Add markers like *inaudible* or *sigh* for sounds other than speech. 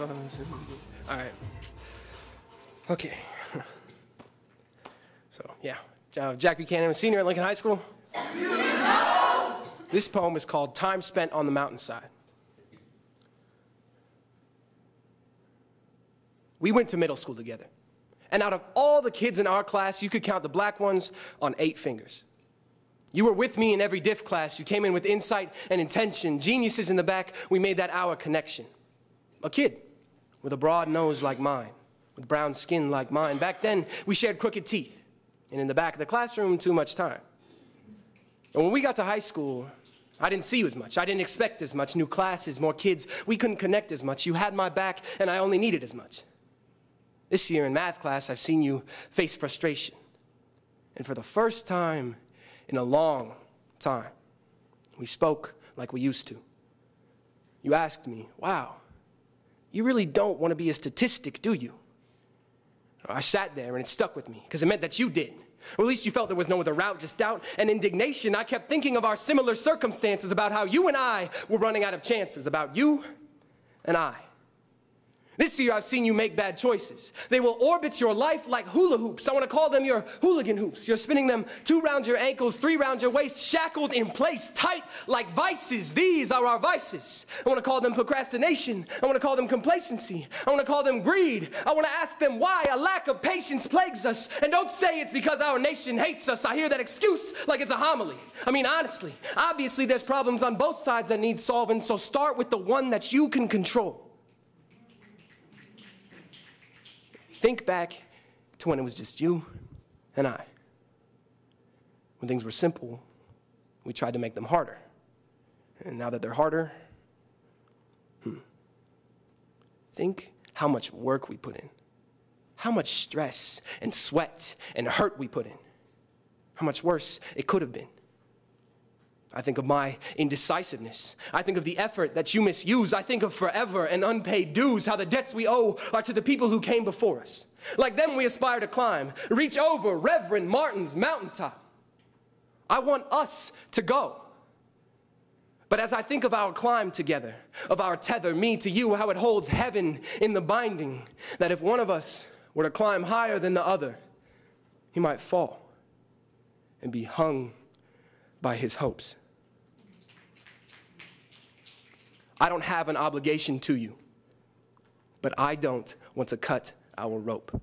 All right. Okay. *laughs* so, yeah. Uh, Jack Buchanan, a senior at Lincoln High School. this poem is called Time Spent on the Mountainside. We went to middle school together. And out of all the kids in our class, you could count the black ones on eight fingers. You were with me in every diff class. You came in with insight and intention. Geniuses in the back, we made that hour connection a kid with a broad nose like mine, with brown skin like mine. Back then, we shared crooked teeth, and in the back of the classroom, too much time. And when we got to high school, I didn't see you as much. I didn't expect as much. New classes, more kids. We couldn't connect as much. You had my back, and I only needed as much. This year in math class, I've seen you face frustration. And for the first time in a long time, we spoke like we used to. You asked me, wow, you really don't want to be a statistic, do you? I sat there and it stuck with me because it meant that you did. Or at least you felt there was no other route, just doubt and indignation. I kept thinking of our similar circumstances about how you and I were running out of chances, about you and I. This year, I've seen you make bad choices. They will orbit your life like hula hoops. I want to call them your hooligan hoops. You're spinning them two round your ankles, three round your waist, shackled in place, tight like vices. These are our vices. I want to call them procrastination. I want to call them complacency. I want to call them greed. I want to ask them why a lack of patience plagues us. And don't say it's because our nation hates us. I hear that excuse like it's a homily. I mean, honestly, obviously, there's problems on both sides that need solving, so start with the one that you can control. think back to when it was just you and I. When things were simple, we tried to make them harder. And now that they're harder, hmm, think how much work we put in, how much stress and sweat and hurt we put in, how much worse it could have been. I think of my indecisiveness. I think of the effort that you misuse. I think of forever and unpaid dues, how the debts we owe are to the people who came before us. Like them, we aspire to climb, reach over Reverend Martin's mountaintop. I want us to go. But as I think of our climb together, of our tether, me to you, how it holds heaven in the binding, that if one of us were to climb higher than the other, he might fall and be hung by his hopes. I don't have an obligation to you, but I don't want to cut our rope.